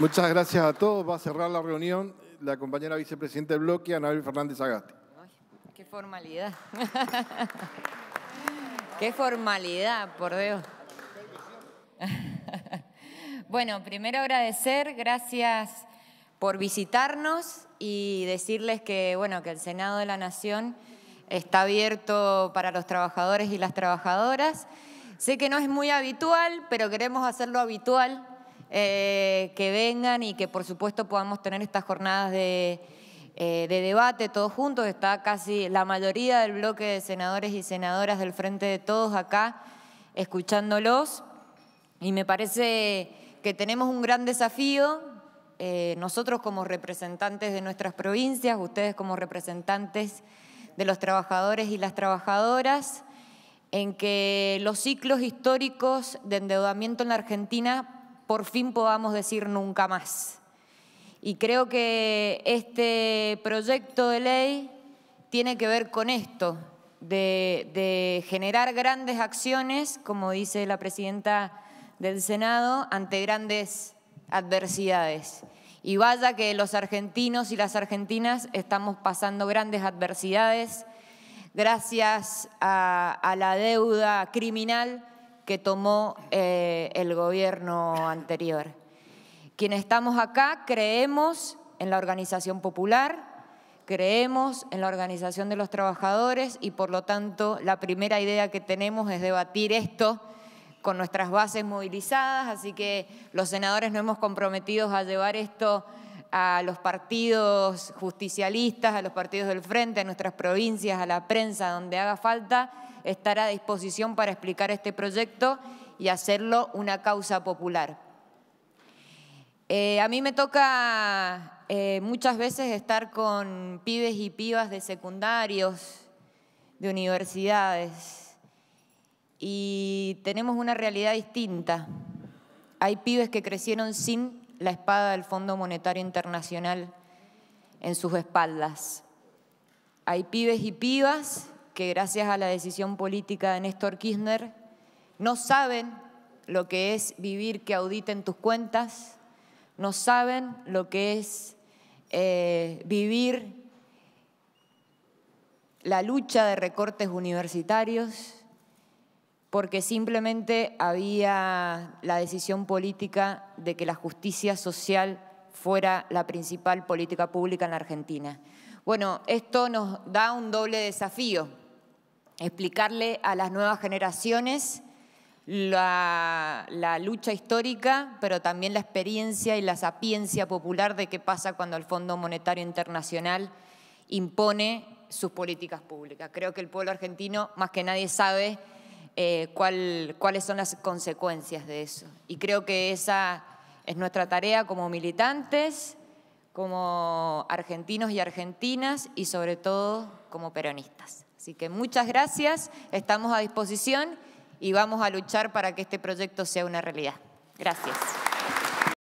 Muchas gracias a todos. Va a cerrar la reunión la compañera vicepresidenta del bloque, Anabel Fernández Agasti. qué formalidad. qué formalidad, por Dios. bueno, primero agradecer, gracias por visitarnos y decirles que, bueno, que el Senado de la Nación está abierto para los trabajadores y las trabajadoras. Sé que no es muy habitual, pero queremos hacerlo habitual eh, que vengan y que por supuesto podamos tener estas jornadas eh, de, debate todos juntos. Está casi la mayoría del bloque de senadores y senadoras del Frente de Todos acá escuchándolos y me parece que tenemos un gran desafío, eh, nosotros como representantes de nuestras provincias, ustedes como representantes de los trabajadores y las trabajadoras, en que los ciclos históricos de endeudamiento en la Argentina por fin podamos decir nunca más. Y creo que este proyecto de ley tiene que ver con esto, de, generar grandes acciones, como dice la presidenta del Senado, ante grandes adversidades. Y vaya que los argentinos y las argentinas estamos pasando grandes adversidades gracias a la deuda criminal que tomó eh, el gobierno anterior. Quienes estamos acá creemos en la organización popular, creemos en la organización de los trabajadores y por lo tanto la primera idea que tenemos es debatir esto con nuestras bases movilizadas, así que los senadores no hemos comprometido a llevar esto a los partidos justicialistas, a los partidos del frente, a nuestras provincias, a la prensa, donde haga falta, estar a disposición para explicar este proyecto y hacerlo una causa popular. Eh, a mí me toca eh, muchas veces estar con pibes y pibas de secundarios, de universidades, y tenemos una realidad distinta. Hay pibes que crecieron sin la espada del Fondo Monetario Internacional en sus espaldas. Hay pibes y pibas que gracias a la decisión política de Néstor Kirchner no saben lo que es vivir que auditen tus cuentas, no saben lo que es eh, vivir la lucha de recortes universitarios, porque simplemente había la decisión política de que la justicia social fuera la principal política pública en Argentina. Bueno, esto nos da un doble desafío, explicarle a las nuevas generaciones la, lucha histórica, pero también la experiencia y la sapiencia popular de qué pasa cuando el Fondo Monetario Internacional impone sus políticas públicas. Creo que el pueblo argentino, más que nadie, sabe eh, cuál, cuáles son las consecuencias de eso. Y creo que esa es nuestra tarea como militantes, como argentinos y argentinas y sobre todo como peronistas. Así que muchas gracias, estamos a disposición y vamos a luchar para que este proyecto sea una realidad. Gracias.